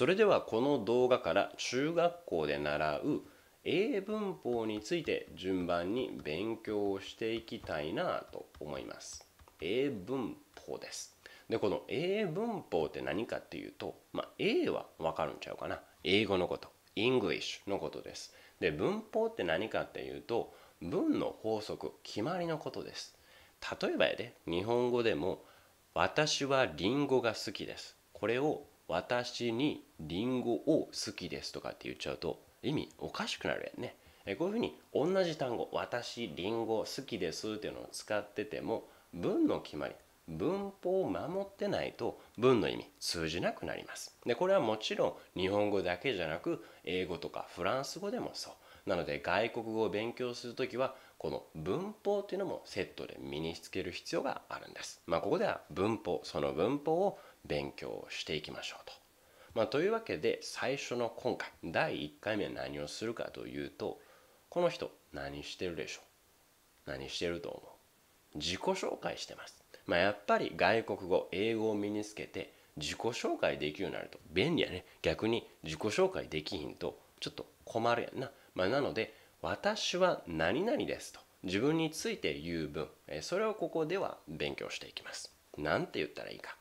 それではこの動画から中学校で習う英文法について順番に勉強をしていきたいなと思います。英文法です。でこの英文法って何かっていうと、まあ、A はわかるんちゃうかな英語のこと English のことです。で文法って何かっていうと文の法則決まりのことです。例えばやで日本語でも「私はリンゴが好きです」これを私にリンゴを好きですとかって言っちゃうと意味おかしくなるやんね。えこういうふうに同じ単語「私りんご好きです」っていうのを使ってても文の決まり文法を守ってないと文の意味通じなくなります。でこれはもちろん日本語だけじゃなく英語とかフランス語でもそう。なので外国語を勉強する時はこの文法っていうのもセットで身につける必要があるんです。まあ、ここでは文法その文法を勉強をしていきましょうと。まあ、というわけで最初の今回第1回目は何をするかというとこの人何してるでしょう何してると思う自己紹介してます。まあ、やっぱり外国語英語を身につけて自己紹介できるようになると便利やね逆に自己紹介できひんとちょっと困るやんな、まあ、なので私は何々ですと自分について言う分それをここでは勉強していきます何て言ったらいいか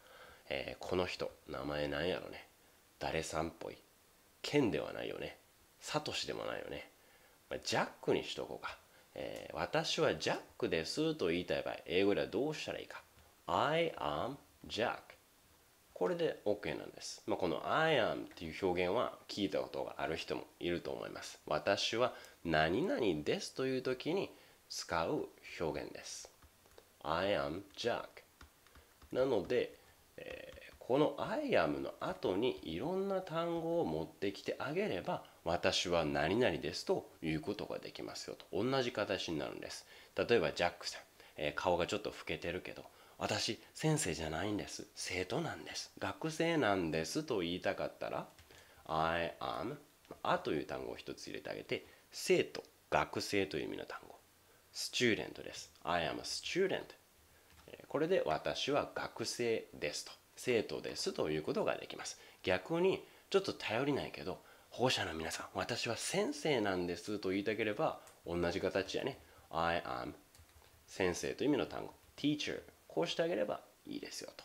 えー、この人名前なんやろね誰さんっぽい剣ではないよねサトシでもないよね、まあ、ジャックにしとこうか、えー、私はジャックですと言いたい場合英語ではどうしたらいいか I am Jack これで OK なんです、まあ、この I am っていう表現は聞いたことがある人もいると思います私は何々ですという時に使う表現です I am Jack なのでえー、この「I am」の後にいろんな単語を持ってきてあげれば「私は何々です」ということができますよと同じ形になるんです例えばジャックさん、えー、顔がちょっと老けてるけど私先生じゃないんです生徒なんです学生なんですと言いたかったら「I am」「あ」という単語を一つ入れてあげて生徒学生という意味の単語 student です I am a student これで私は学生ですと生徒ですということができます逆にちょっと頼りないけど保護者の皆さん私は先生なんですと言いたければ同じ形やね I am 先生という意味の単語 teacher こうしてあげればいいですよと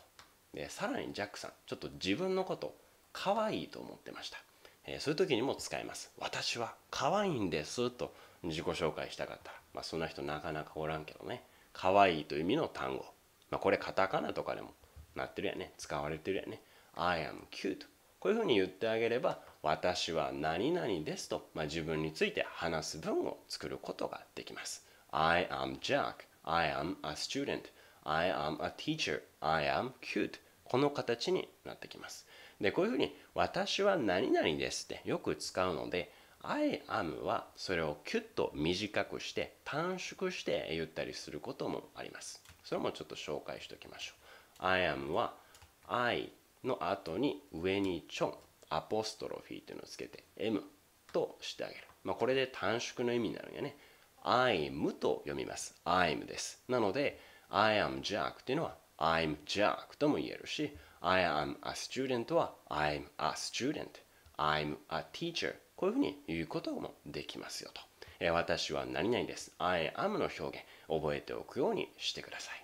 でさらにジャックさんちょっと自分のこと可愛いと思ってました、えー、そういう時にも使えます私は可愛いんですと自己紹介したかったらまあそんな人なかなかおらんけどね可愛いという意味の単語まあ、これカタカナとかでもなってるやね使われてるやね I am cute こういうふうに言ってあげれば私は何々ですと、まあ、自分について話す文を作ることができます I am Jack I am a student I am a teacher I am cute この形になってきますでこういうふうに私は何々ですってよく使うので I am はそれをキュッと短くして短縮して言ったりすることもありますそれもちょっと紹介しておきましょう。I am は I の後に上にちょん、アポストロフィーというのをつけて M としてあげる。まあ、これで短縮の意味になるんやね。I'm と読みます。I'm です。なので I am Jack というのは I'm Jack とも言えるし I am a student は I'm a student。I'm a teacher こういうふうに言うこともできますよと。私は何々です。I am の表現、覚えておくようにしてください。